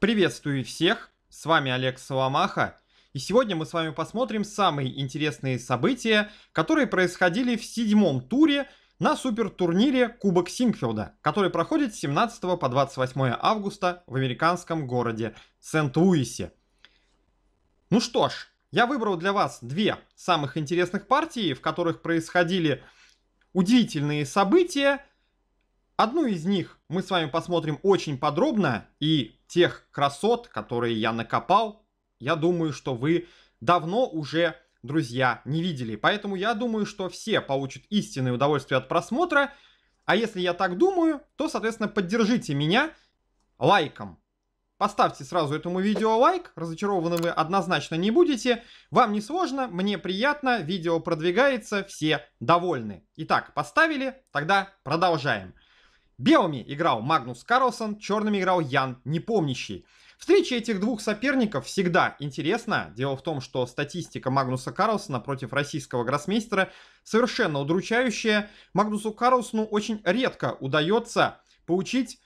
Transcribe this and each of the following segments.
Приветствую всех, с вами Олег Соломаха, и сегодня мы с вами посмотрим самые интересные события, которые происходили в седьмом туре на супертурнире Кубок Сингфилда, который проходит с 17 по 28 августа в американском городе Сент-Луисе. Ну что ж, я выбрал для вас две самых интересных партии, в которых происходили удивительные события. Одну из них мы с вами посмотрим очень подробно и тех красот, которые я накопал, я думаю, что вы давно уже, друзья, не видели. Поэтому я думаю, что все получат истинное удовольствие от просмотра. А если я так думаю, то, соответственно, поддержите меня лайком. Поставьте сразу этому видео лайк, разочарованы вы однозначно не будете. Вам не сложно, мне приятно, видео продвигается, все довольны. Итак, поставили, тогда продолжаем. Белыми играл Магнус Карлсон, черными играл Ян Непомнящий. Встреча этих двух соперников всегда интересна. Дело в том, что статистика Магнуса Карлсона против российского гроссмейстера совершенно удручающая. Магнусу Карлсону очень редко удается получить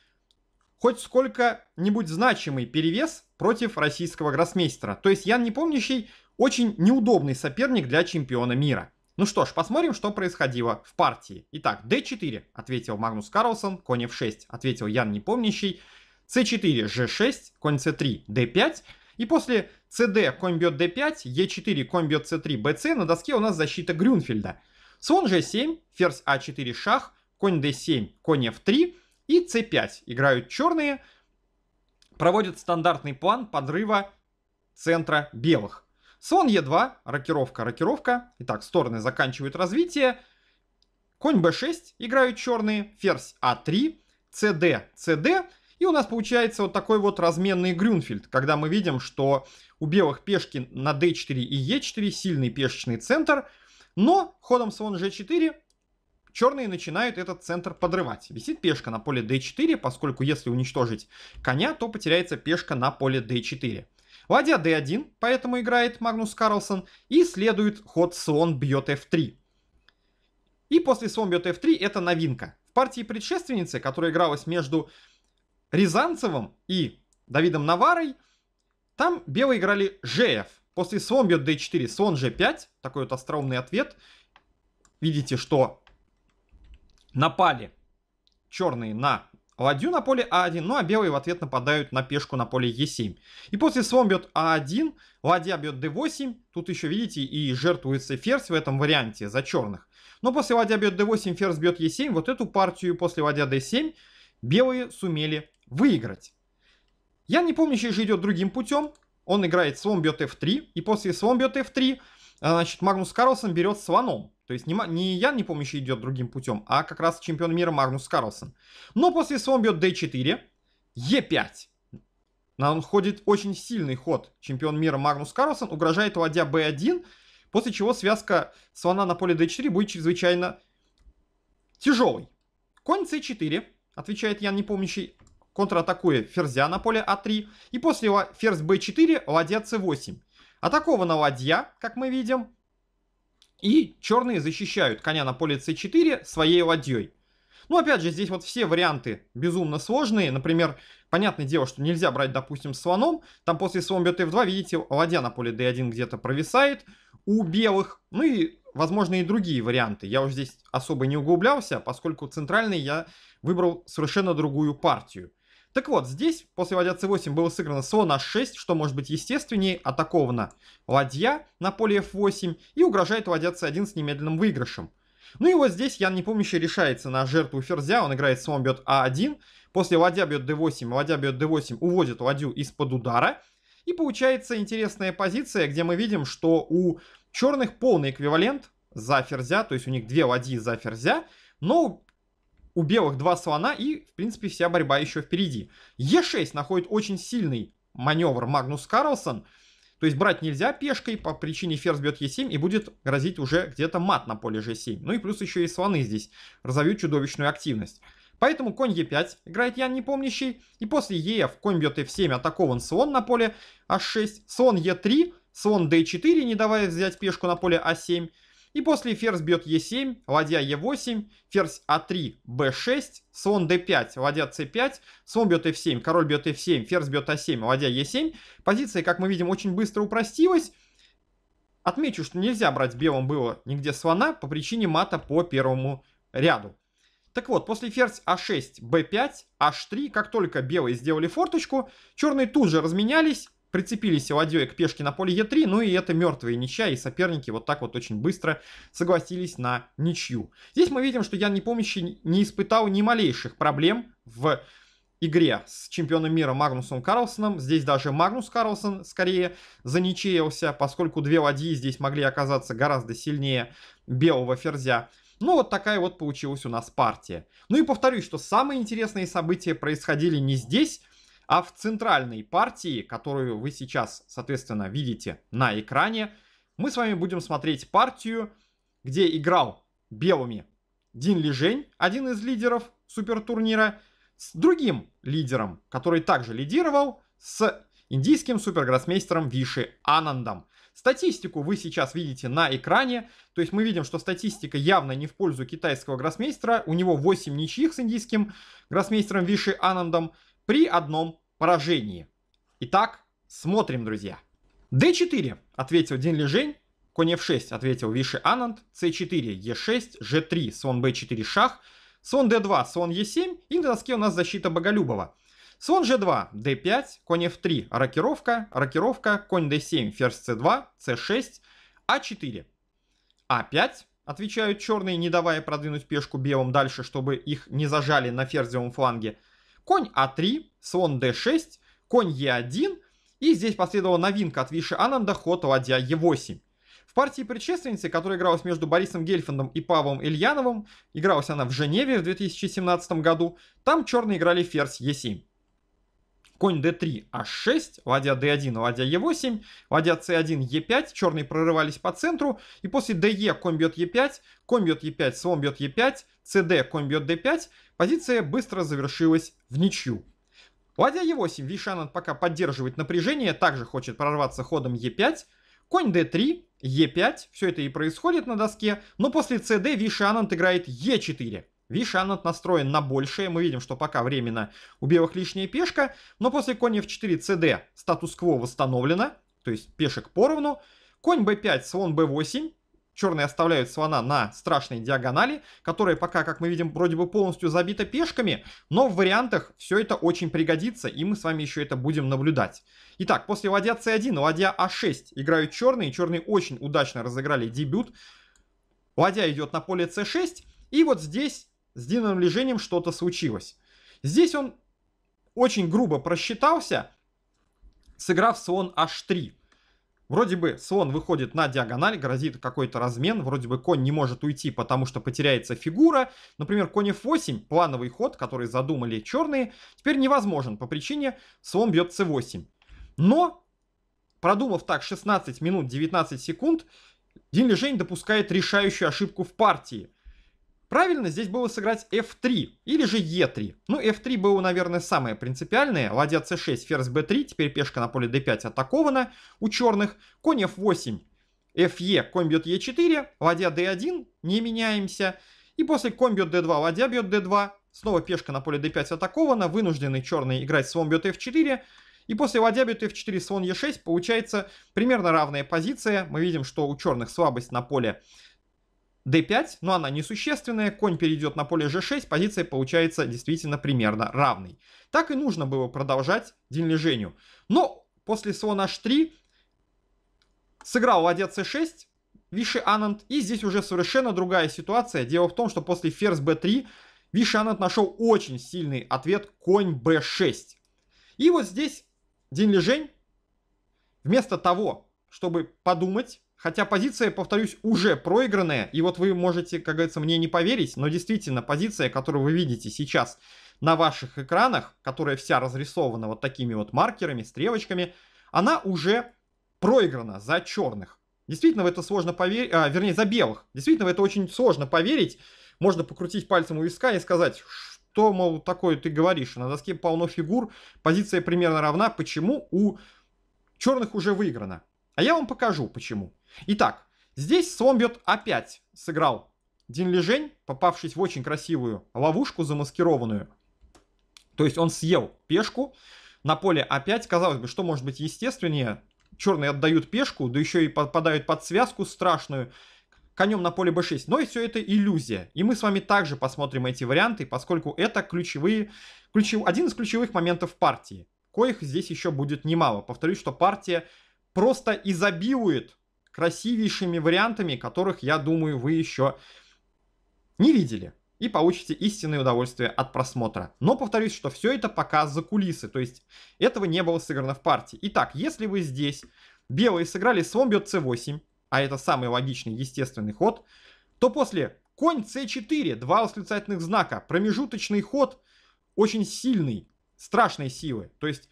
хоть сколько-нибудь значимый перевес против российского гроссмейстера. То есть Ян Непомнящий очень неудобный соперник для чемпиона мира. Ну что ж, посмотрим, что происходило в партии. Итак, d4, ответил Магнус Карлсон, конь f6, ответил Ян Непомнящий, c4, g6, конь c3, d5, и после cd конь бьет d5, e4 конь бьет c3, bc, на доске у нас защита Грюнфельда. Слон g7, ферзь a4 а шах, конь d7, конь f3 и c5. Играют черные, проводят стандартный план подрыва центра белых. Слон Е2, рокировка, рокировка. Итак, стороны заканчивают развитие. Конь b6 играют черные, ферзь а3, cd, cd. И у нас получается вот такой вот разменный Грюнфельд, когда мы видим, что у белых пешки на d4 и e4 сильный пешечный центр, но ходом слон g4 черные начинают этот центр подрывать. Висит пешка на поле d4, поскольку если уничтожить коня, то потеряется пешка на поле d4. Ладья d1, поэтому играет Магнус Карлсон, и следует ход слон бьет f3. И после слон бьет f3 это новинка. В партии предшественницы, которая игралась между Рязанцевым и Давидом Наварой, там белые играли gf. После слон бьет d4, слон g5, такой вот остроумный ответ. Видите, что напали черные на ладью на поле А1, ну а белые в ответ нападают на пешку на поле Е7. И после слон бьет А1, ладья бьет d8, тут еще, видите, и жертвуется ферзь в этом варианте за черных. Но после ладья бьет d8, ферзь бьет e7, вот эту партию после ладья d7 белые сумели выиграть. Я не помню, же идет другим путем. Он играет слон бьет f3, и после слон бьет f3 Значит, Магнус Карлсон берет слоном. То есть не, не я, не помню, еще идет другим путем, а как раз чемпион мира Магнус Карлсон. Но после слон бьет d4, e5. Он ходит очень сильный ход. Чемпион мира Магнус Карлсон угрожает ладья b1, после чего связка слона на поле d4 будет чрезвычайно тяжелой. Конь c4, отвечает Ян Непомнящий, контратакуя ферзя на поле а3. И после ферзь b4 ладья c8. Атакована ладья, как мы видим. И черные защищают коня на поле c4 своей ладьей. Ну, опять же, здесь вот все варианты безумно сложные. Например, понятное дело, что нельзя брать, допустим, слоном. Там после слон бьет f2, видите, ладья на поле d1 где-то провисает у белых. Ну и, возможно, и другие варианты. Я уже здесь особо не углублялся, поскольку центральный я выбрал совершенно другую партию. Так вот, здесь после ладья c8 было сыграно слон h6, что может быть естественнее, атаковано ладья на поле f8 и угрожает ладья c1 с немедленным выигрышем. Ну и вот здесь Ян Непомнящий решается на жертву ферзя, он играет слон бьет а1, после ладья бьет d8, ладья бьет d8, уводит ладью из-под удара, и получается интересная позиция, где мы видим, что у черных полный эквивалент за ферзя, то есть у них две ладьи за ферзя, но у белых два слона и, в принципе, вся борьба еще впереди. Е6 находит очень сильный маневр Магнус Карлсон. То есть брать нельзя пешкой, по причине ферзь бьет Е7 и будет грозить уже где-то мат на поле G7. Ну и плюс еще и слоны здесь разовьют чудовищную активность. Поэтому конь Е5 играет Ян Непомнящий. И после ЕФ конь бьет F7, атакован слон на поле H6, слон Е3, слон D4, не давая взять пешку на поле А7. И после ферзь бьет Е7, ладья Е8, ферзь А3, Б6, слон Д5, ладья С5, слон бьет F7, король бьет F7, ферзь бьет А7, ладья Е7. Позиция, как мы видим, очень быстро упростилась. Отмечу, что нельзя брать белым было нигде слона по причине мата по первому ряду. Так вот, после ферзь А6, Б5, H3, как только белые сделали форточку, черные тут же разменялись прицепились ладьей к пешке на поле Е3, ну и это мертвые ничья, и соперники вот так вот очень быстро согласились на ничью. Здесь мы видим, что Ян Непомнящий не испытал ни малейших проблем в игре с чемпионом мира Магнусом Карлсоном. Здесь даже Магнус Карлсон скорее заничеялся, поскольку две ладьи здесь могли оказаться гораздо сильнее белого ферзя. Ну, вот такая вот получилась у нас партия. Ну и повторюсь, что самые интересные события происходили не здесь, а в центральной партии, которую вы сейчас, соответственно, видите на экране, мы с вами будем смотреть партию, где играл белыми Дин Лижень, один из лидеров супертурнира, с другим лидером, который также лидировал, с индийским супергроссмейстером Виши Анандом. Статистику вы сейчас видите на экране, то есть мы видим, что статистика явно не в пользу китайского гроссмейстера, у него 8 ничьих с индийским гроссмейстером Виши Анандом при одном поражении. Итак, смотрим, друзья. d4, ответил Дин Лежень. Конь f6, ответил Виши Ананд. c4, e6, g3, слон b4, шах. Слон d2, слон e7. И на доске у нас защита Боголюбова. Слон g2, d5, конь f3, рокировка, рокировка, конь d7, ферзь c2, c6, a4. a5, отвечают черные, не давая продвинуть пешку белым дальше, чтобы их не зажали на ферзевом фланге конь А3, слон D6, конь Е1, и здесь последовала новинка от Виши Ананда ход ладья Е8. В партии предшественницы, которая игралась между Борисом Гельфандом и Павлом Ильяновым, игралась она в Женеве в 2017 году, там черные играли ферзь Е7. Конь d3, h6, а ладья d1, ладья e8, ладья c1, e5, черные прорывались по центру, и после de конь бьет e5, конь бьет e5, слон бьет e5, cd, конь бьет d5, Позиция быстро завершилась в ничью. Ладья e 8 Вишанан пока поддерживает напряжение, также хочет прорваться ходом e 5 Конь d3, e5, все это и происходит на доске, но после cd Вишанант играет e4. Вишанант настроен на большее, мы видим, что пока временно у белых лишняя пешка, но после конь f4 cd статус-кво восстановлено, то есть пешек поровну. Конь b5, слон b8, черные оставляют слона на страшной диагонали, которая пока, как мы видим, вроде бы полностью забита пешками, но в вариантах все это очень пригодится, и мы с вами еще это будем наблюдать. Итак, после ладья c1, ладья а6 играют черные, черные очень удачно разыграли дебют. Ладья идет на поле c6, и вот здесь с длинным лежением что-то случилось. Здесь он очень грубо просчитался, сыграв слон h3. Вроде бы слон выходит на диагональ, грозит какой-то размен, вроде бы конь не может уйти, потому что потеряется фигура. Например, конь f8, плановый ход, который задумали черные, теперь невозможен по причине слон бьет c8. Но, продумав так 16 минут 19 секунд, Дин Лежень допускает решающую ошибку в партии – Правильно здесь было сыграть f3 или же e3. Ну, f3 было, наверное, самое принципиальное. Ладья c6, ферзь b3, теперь пешка на поле d5 атакована у черных. Конь f8, fe, конь бьет e4, ладья d1, не меняемся. И после конь бьет d2, ладья бьет d2. Снова пешка на поле d5 атакована, вынуждены черные играть слон бьет f4. И после ладья бьет f4, слон e6, получается примерно равная позиция. Мы видим, что у черных слабость на поле d5, но она несущественная, конь перейдет на поле g6, позиция получается действительно примерно равной. Так и нужно было продолжать день Но после слон h3 сыграл ладья c6, Виши Ананд, и здесь уже совершенно другая ситуация. Дело в том, что после ферзь b3 Виши Ананд нашел очень сильный ответ конь b6. И вот здесь день лежень вместо того, чтобы подумать, Хотя позиция, повторюсь, уже проигранная, и вот вы можете, как говорится, мне не поверить, но действительно позиция, которую вы видите сейчас на ваших экранах, которая вся разрисована вот такими вот маркерами, стрелочками, она уже проиграна за черных. Действительно, в это сложно поверить, а, вернее, за белых. Действительно, в это очень сложно поверить. Можно покрутить пальцем у виска и сказать, что, мол, такое ты говоришь, на доске полно фигур, позиция примерно равна, почему у черных уже выиграно. А я вам покажу, почему. Итак, здесь слон бьет опять сыграл Дин Лежень, попавшись в очень красивую ловушку замаскированную. То есть он съел пешку на поле опять. Казалось бы, что может быть естественнее? Черные отдают пешку, да еще и попадают под связку страшную. Конем на поле b6. Но и все это иллюзия. И мы с вами также посмотрим эти варианты, поскольку это ключевые, ключев, один из ключевых моментов партии. Коих здесь еще будет немало. Повторюсь, что партия просто изобилует красивейшими вариантами, которых, я думаю, вы еще не видели. И получите истинное удовольствие от просмотра. Но повторюсь, что все это пока за кулисы, то есть этого не было сыграно в партии. Итак, если вы здесь белые сыграли, слон бьет c8, а это самый логичный, естественный ход, то после конь c4, два восклицательных знака, промежуточный ход очень сильный, страшной силы. То есть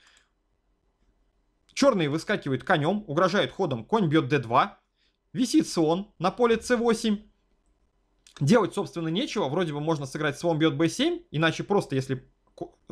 Черные выскакивают конем, угрожают ходом, конь бьет d2. Висит слон на поле c8. Делать, собственно, нечего. Вроде бы можно сыграть слон бьет b7, иначе просто если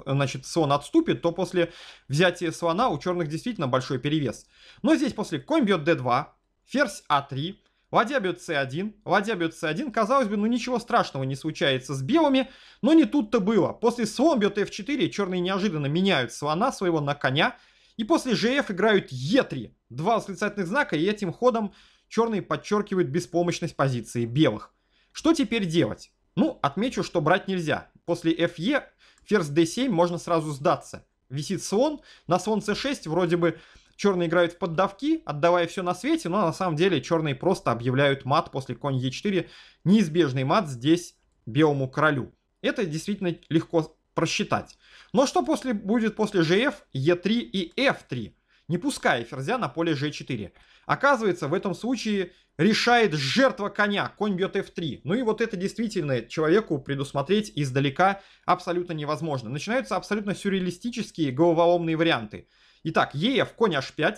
значит, слон отступит, то после взятия слона у черных действительно большой перевес. Но здесь после конь бьет d2, ферзь a а 3 ладья бьет c1, ладья бьет c1. Казалось бы, ну ничего страшного не случается с белыми, но не тут-то было. После слон бьет f4 черные неожиданно меняют слона своего на коня, и после ЖФ играют Е3. Два восклицательных знака, и этим ходом черные подчеркивают беспомощность позиции белых. Что теперь делать? Ну, отмечу, что брать нельзя. После FE ферзь D7 можно сразу сдаться. Висит слон, на слон C6 вроде бы черные играют в поддавки, отдавая все на свете, но на самом деле черные просто объявляют мат после конь Е4. Неизбежный мат здесь белому королю. Это действительно легко просчитать. Но что после, будет после gf, e3 и f3, не пуская ферзя на поле g4? Оказывается, в этом случае решает жертва коня, конь бьет f3. Ну и вот это действительно человеку предусмотреть издалека абсолютно невозможно. Начинаются абсолютно сюрреалистические головоломные варианты. Итак, ef, конь h5,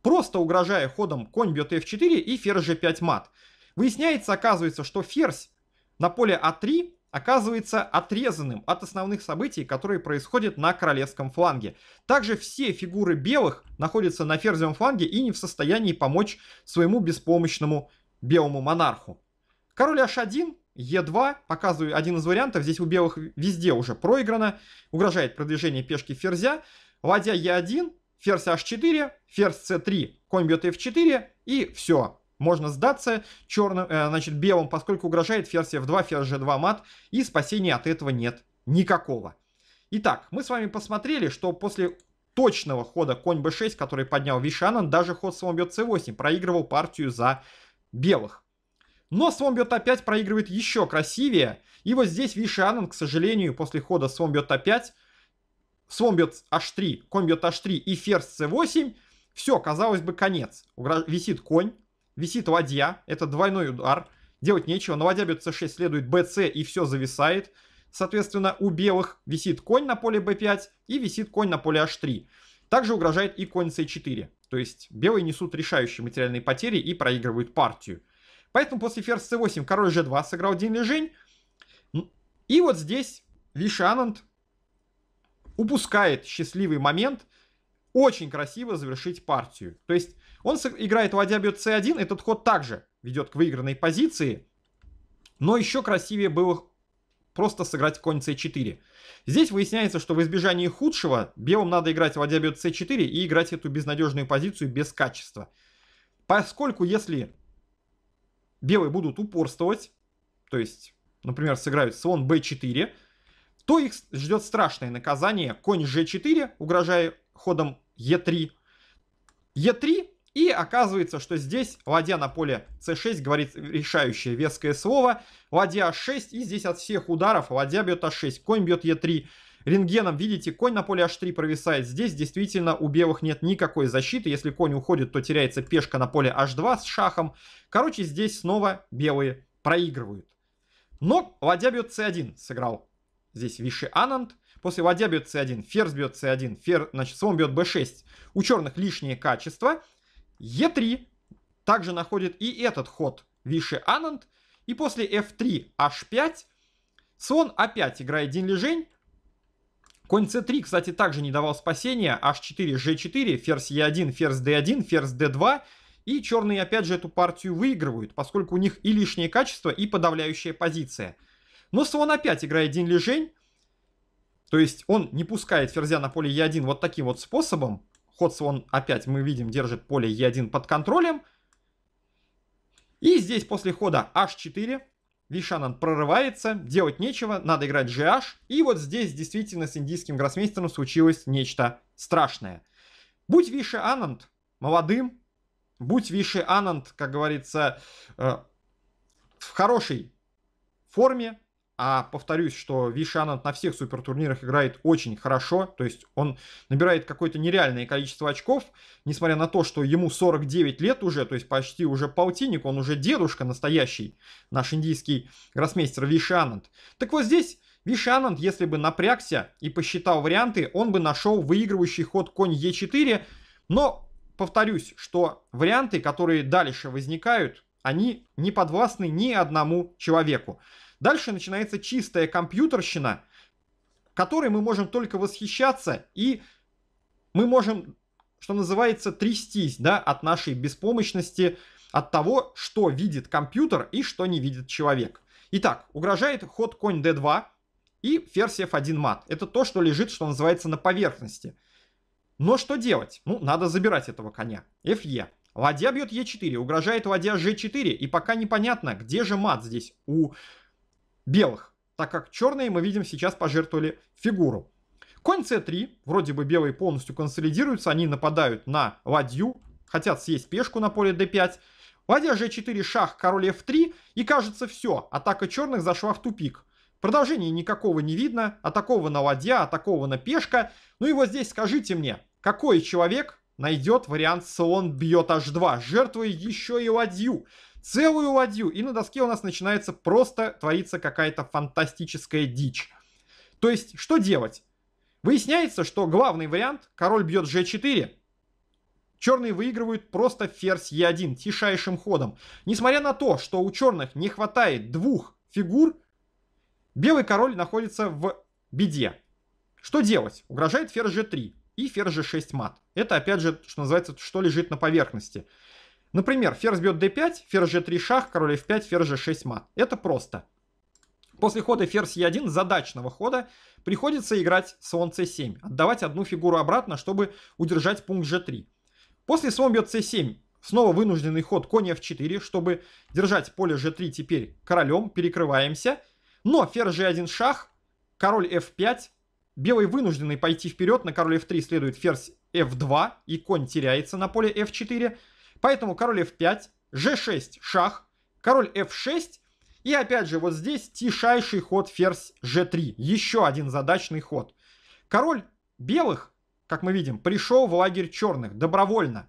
просто угрожая ходом конь бьет f4 и ферзь g5 мат. Выясняется, оказывается, что ферзь на поле а3 оказывается отрезанным от основных событий, которые происходят на королевском фланге. Также все фигуры белых находятся на ферзевом фланге и не в состоянии помочь своему беспомощному белому монарху. Король h1, e2, показываю один из вариантов, здесь у белых везде уже проиграно, угрожает продвижение пешки ферзя, ладья e1, ферзь h4, ферзь c3, конь бьет f4 и все, можно сдаться черным, э, значит, белым, поскольку угрожает ферзь f2, ферзь g2 мат, и спасения от этого нет никакого. Итак, мы с вами посмотрели, что после точного хода конь b6, который поднял Вишанан, даже ход слон бьет c8 проигрывал партию за белых. Но слон бьет опять проигрывает еще красивее. И вот здесь Вишанан, к сожалению, после хода слон бьет a опять, слон бьет h3, конь бьет h3 и ферзь c8, все, казалось бы, конец. Угрож... Висит конь, Висит ладья, это двойной удар. Делать нечего, на ладья бьет c6, следует bc и все зависает. Соответственно, у белых висит конь на поле b5 и висит конь на поле h3. Также угрожает и конь c4. То есть белые несут решающие материальные потери и проигрывают партию. Поэтому после ферзь c8 король g2 сыграл день лежень. И вот здесь вишанант упускает счастливый момент очень красиво завершить партию. То есть он играет ладья бьет c1, этот ход также ведет к выигранной позиции, но еще красивее было просто сыграть конь c4. Здесь выясняется, что в избежании худшего белым надо играть ладья бьет c4 и играть эту безнадежную позицию без качества. Поскольку если белые будут упорствовать, то есть, например, сыграют слон b4, то их ждет страшное наказание. Конь g4, угрожая ходом e3. e3 и оказывается, что здесь ладья на поле c6 говорит решающее веское слово. Ладья a6, и здесь от всех ударов ладья бьет a6, конь бьет e3. Рентгеном, видите, конь на поле h3 провисает. Здесь действительно у белых нет никакой защиты. Если конь уходит, то теряется пешка на поле h2 с шахом. Короче, здесь снова белые проигрывают. Но ладья бьет c1 сыграл здесь Виши Ананд. После ладья бьет c1, ферзь бьет c1, фер, значит, слон бьет b6. У черных лишние качества. Е3 также находит и этот ход Виши Ананд. И после F3 H5 слон опять играет день лежень. Конь c3, кстати, также не давал спасения. h4, g4, ферзь e1, ферзь d1, ферзь d2. И черные опять же эту партию выигрывают, поскольку у них и лишнее качество, и подавляющая позиция. Но слон опять играет день лежень. То есть он не пускает ферзя на поле e1 вот таким вот способом. Котсон опять, мы видим, держит поле Е1 под контролем. И здесь после хода H4 Вишанан прорывается, делать нечего, надо играть GH. И вот здесь действительно с индийским гроссмейстером случилось нечто страшное. Будь Виши Ананд молодым, будь Виши Ананд, как говорится, э, в хорошей форме, а повторюсь, что Ви на всех супертурнирах играет очень хорошо. То есть он набирает какое-то нереальное количество очков. Несмотря на то, что ему 49 лет уже, то есть почти уже полтинник, он уже дедушка настоящий, наш индийский гроссмейстер Ви Так вот здесь Ви если бы напрягся и посчитал варианты, он бы нашел выигрывающий ход конь Е4. Но повторюсь, что варианты, которые дальше возникают, они не подвластны ни одному человеку. Дальше начинается чистая компьютерщина, которой мы можем только восхищаться, и мы можем, что называется, трястись да, от нашей беспомощности, от того, что видит компьютер и что не видит человек. Итак, угрожает ход конь d2 и ферзь f1 мат. Это то, что лежит, что называется, на поверхности. Но что делать? Ну, надо забирать этого коня. fe. Ладья бьет е 4 угрожает ладья g4, и пока непонятно, где же мат здесь у белых, так как черные, мы видим, сейчас пожертвовали фигуру. Конь c3, вроде бы белые полностью консолидируются, они нападают на ладью, хотят съесть пешку на поле d5. Ладья g4, шах, король f3, и кажется все, атака черных зашла в тупик. Продолжения никакого не видно, атакована ладья, атакована пешка. Ну и вот здесь скажите мне, какой человек найдет вариант слон бьет h2, жертвуя еще и ладью целую ладью, и на доске у нас начинается просто творится какая-то фантастическая дичь. То есть, что делать? Выясняется, что главный вариант – король бьет g4, черные выигрывают просто ферзь e1 тишайшим ходом. Несмотря на то, что у черных не хватает двух фигур, белый король находится в беде. Что делать? Угрожает ферзь g3 и ферзь g6 мат. Это опять же, что называется, что лежит на поверхности. Например, ферзь бьет d5, ферзь g3 шах, король f5, ферзь g6 мат. Это просто. После хода ферзь e1 задачного хода приходится играть слон c7, отдавать одну фигуру обратно, чтобы удержать пункт g3. После слон бьет c7, снова вынужденный ход конь f4, чтобы держать поле g3 теперь королем, перекрываемся. Но ферзь g1 шах, король f5, белый вынужденный пойти вперед, на король f3 следует ферзь f2, и конь теряется на поле f4, Поэтому король f5, g6 шах, король f6. И опять же, вот здесь тишайший ход ферзь g3. Еще один задачный ход. Король белых, как мы видим, пришел в лагерь черных добровольно.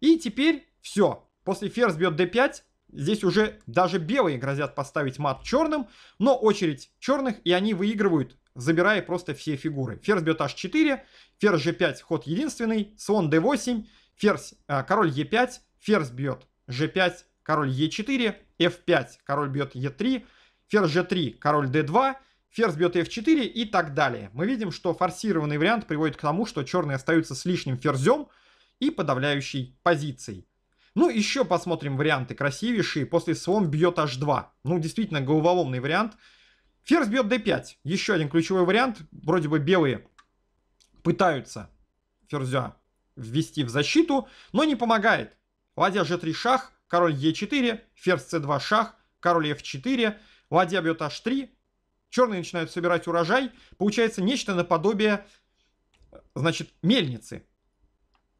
И теперь все. После ферзь бьет d5, Здесь уже даже белые грозят поставить мат черным, но очередь черных, и они выигрывают, забирая просто все фигуры. Ферзь бьет h4, ферзь g5, ход единственный, слон d8, ферзь, э, король Е5, ферзь бьет G5, король Е4, F5, король бьет Е3, ферзь G3, король D2, ферзь бьет F4 и так далее. Мы видим, что форсированный вариант приводит к тому, что черные остаются с лишним ферзем и подавляющей позицией. Ну, еще посмотрим варианты красивейшие. После слон бьет h2. Ну, действительно, головоломный вариант. Ферзь бьет d5. Еще один ключевой вариант. Вроде бы белые пытаются ферзя ввести в защиту, но не помогает. Ладья g3 шах, король e4, ферзь c2 шах, король f4, ладья бьет h3, черные начинают собирать урожай, получается нечто наподобие, значит, мельницы.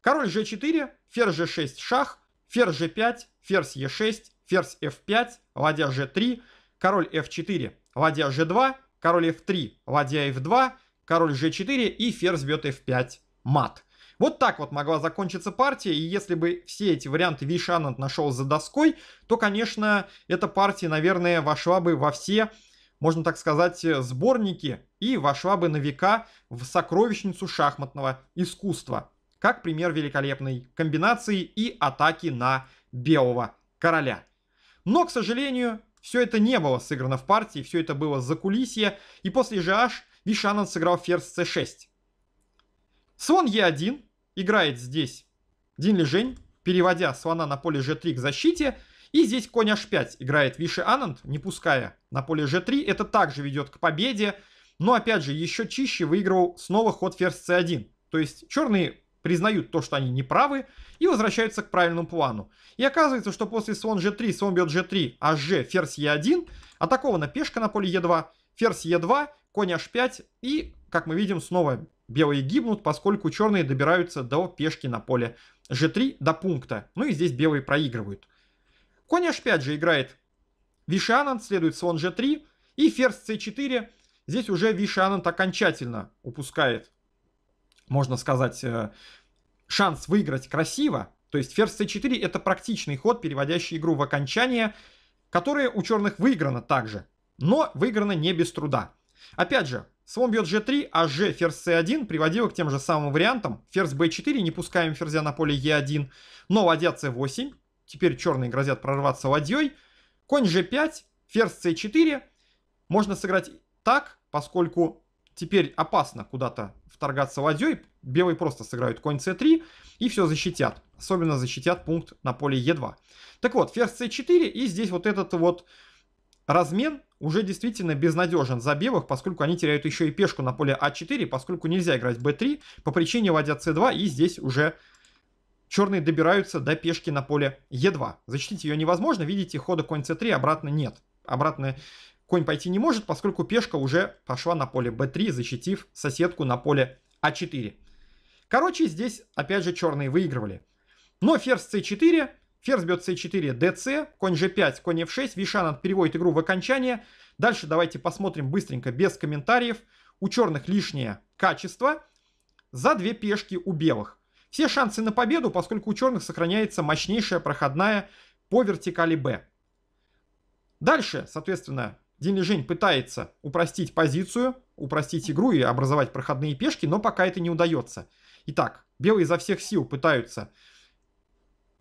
Король g4, ферзь g6 шах, ферзь g5, ферзь e6, ферзь f5, ладья g3, король f4, ладья g2, король f3, ладья f2, король g4 и ферзь бьет f5, мат. Вот так вот могла закончиться партия, и если бы все эти варианты Вишанант нашел за доской, то, конечно, эта партия, наверное, вошла бы во все, можно так сказать, сборники и вошла бы на века в сокровищницу шахматного искусства, как пример великолепной комбинации и атаки на белого короля. Но, к сожалению, все это не было сыграно в партии, все это было за кулисье, и после же аж Вишанан сыграл ферзь c6. Слон e1, играет здесь Дин Лежень, переводя слона на поле g3 к защите. И здесь конь h5 играет Виши Ананд, не пуская на поле g3. Это также ведет к победе. Но опять же, еще чище выигрывал снова ход ферзь c1. То есть черные признают то, что они не правы и возвращаются к правильному плану. И оказывается, что после слон g3, слон бьет g3, hg, а ферзь e1, атакована пешка на поле e2, ферзь e2, конь h5, и, как мы видим, снова Белые гибнут, поскольку черные добираются до пешки на поле g3 до пункта. Ну и здесь белые проигрывают. Конь h5 же играет Вишанан, следует слон g3 и ферзь c4. Здесь уже Вишанант окончательно упускает, можно сказать, э, шанс выиграть красиво. То есть ферзь c4 это практичный ход, переводящий игру в окончание, которое у черных выиграно также, но выиграно не без труда. Опять же, Слон бьет g3, а g ферзь c1 приводило к тем же самым вариантам. Ферзь b4, не пускаем ферзя на поле e1, но ладья c8. Теперь черные грозят прорваться ладьей. Конь g5, ферзь c4. Можно сыграть так, поскольку теперь опасно куда-то вторгаться ладьей. Белые просто сыграют конь c3 и все защитят. Особенно защитят пункт на поле e2. Так вот, ферзь c4 и здесь вот этот вот размен уже действительно безнадежен за белых, поскольку они теряют еще и пешку на поле А4, поскольку нельзя играть б 3 по причине ладья с 2 и здесь уже черные добираются до пешки на поле е 2 защитить ее невозможно, видите, хода конь с 3 обратно нет. Обратно конь пойти не может, поскольку пешка уже пошла на поле б 3 защитив соседку на поле а4. Короче, здесь опять же черные выигрывали. Но ферзь с 4 Ферзь бьет c4, dc, конь g5, конь f6, Вишан переводит игру в окончание. Дальше давайте посмотрим быстренько, без комментариев. У черных лишнее качество за две пешки у белых. Все шансы на победу, поскольку у черных сохраняется мощнейшая проходная по вертикали b. Дальше, соответственно, Дин Лежень пытается упростить позицию, упростить игру и образовать проходные пешки, но пока это не удается. Итак, белые изо всех сил пытаются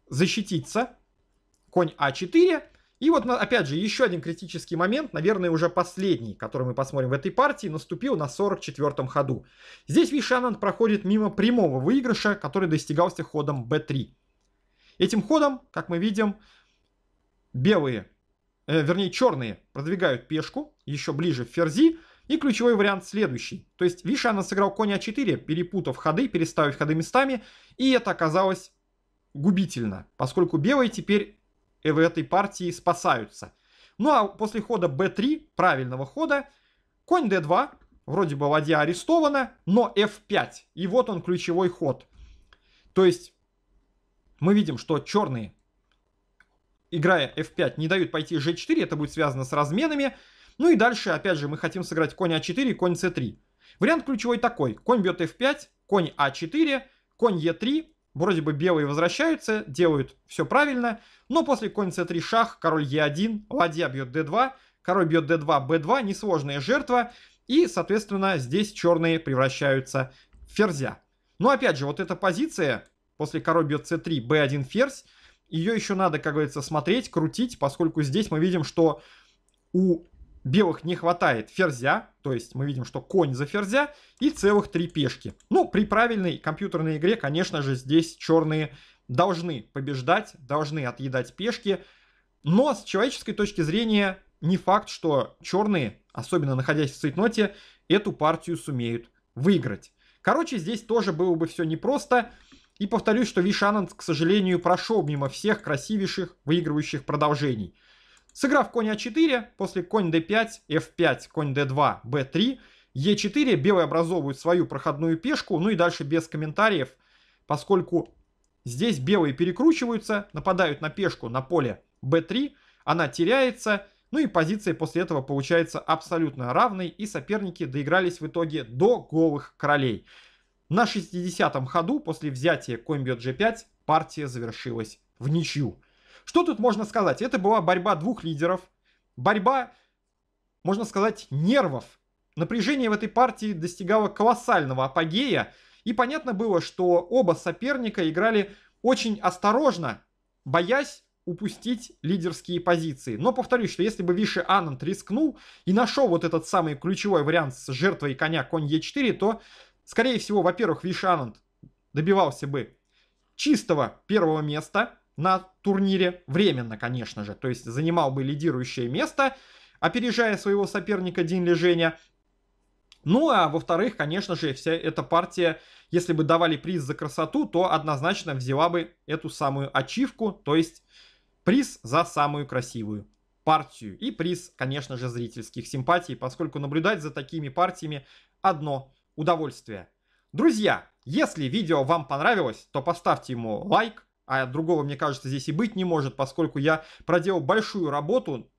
защититься, конь А4. И вот, опять же, еще один критический момент, наверное, уже последний, который мы посмотрим в этой партии, наступил на 44-м ходу. Здесь Вишананд проходит мимо прямого выигрыша, который достигался ходом b3. Этим ходом, как мы видим, белые, э, вернее черные продвигают пешку еще ближе в ферзи, и ключевой вариант следующий. То есть Вишана сыграл конь А4, перепутав ходы, переставив ходы местами. И это оказалось губительно, поскольку белые теперь э, в этой партии спасаются. Ну а после хода b3, правильного хода, конь d2, вроде бы ладья арестована, но f5. И вот он ключевой ход. То есть мы видим, что черные, играя f5, не дают пойти g4, это будет связано с разменами. Ну и дальше, опять же, мы хотим сыграть конь a 4 и конь c3. Вариант ключевой такой. Конь бьет f5, конь a а 4 конь e3, Вроде бы белые возвращаются, делают все правильно, но после конь c3 шах, король e1, ладья бьет d2, король бьет d2, b2, несложная жертва, и, соответственно, здесь черные превращаются в ферзя. Но опять же, вот эта позиция, после король бьет c3, b1 ферзь, ее еще надо, как говорится, смотреть, крутить, поскольку здесь мы видим, что у белых не хватает ферзя, то есть мы видим, что конь за ферзя, и целых три пешки. Ну, при правильной компьютерной игре, конечно же, здесь черные должны побеждать, должны отъедать пешки, но с человеческой точки зрения не факт, что черные, особенно находясь в цейтноте, эту партию сумеют выиграть. Короче, здесь тоже было бы все непросто. И повторюсь, что Вишананд, к сожалению, прошел мимо всех красивейших выигрывающих продолжений – Сыграв конь А4, после конь d5, f5, конь d2, b3, e4, белые образовывают свою проходную пешку, ну и дальше без комментариев, поскольку здесь белые перекручиваются, нападают на пешку на поле b3, она теряется, ну и позиция после этого получается абсолютно равной, и соперники доигрались в итоге до голых королей. На 60-м ходу после взятия конь бьет g5 партия завершилась в ничью. Что тут можно сказать? Это была борьба двух лидеров, борьба, можно сказать, нервов. Напряжение в этой партии достигало колоссального апогея, и понятно было, что оба соперника играли очень осторожно, боясь упустить лидерские позиции. Но повторюсь, что если бы Виши Ананд рискнул и нашел вот этот самый ключевой вариант с жертвой коня конь Е4, то, скорее всего, во-первых, Виши Ананд добивался бы чистого первого места, на турнире, временно, конечно же, то есть занимал бы лидирующее место, опережая своего соперника Дин Леженя. Ну а во-вторых, конечно же, вся эта партия, если бы давали приз за красоту, то однозначно взяла бы эту самую ачивку, то есть приз за самую красивую партию. И приз, конечно же, зрительских симпатий, поскольку наблюдать за такими партиями одно удовольствие. Друзья, если видео вам понравилось, то поставьте ему лайк, а другого, мне кажется, здесь и быть не может, поскольку я проделал большую работу,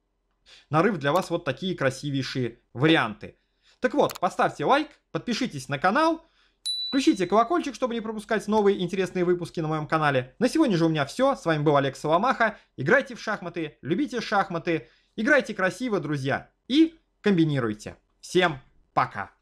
нарыв для вас вот такие красивейшие варианты. Так вот, поставьте лайк, подпишитесь на канал, включите колокольчик, чтобы не пропускать новые интересные выпуски на моем канале. На сегодня же у меня все, с вами был Олег Соломаха, играйте в шахматы, любите шахматы, играйте красиво, друзья, и комбинируйте. Всем пока!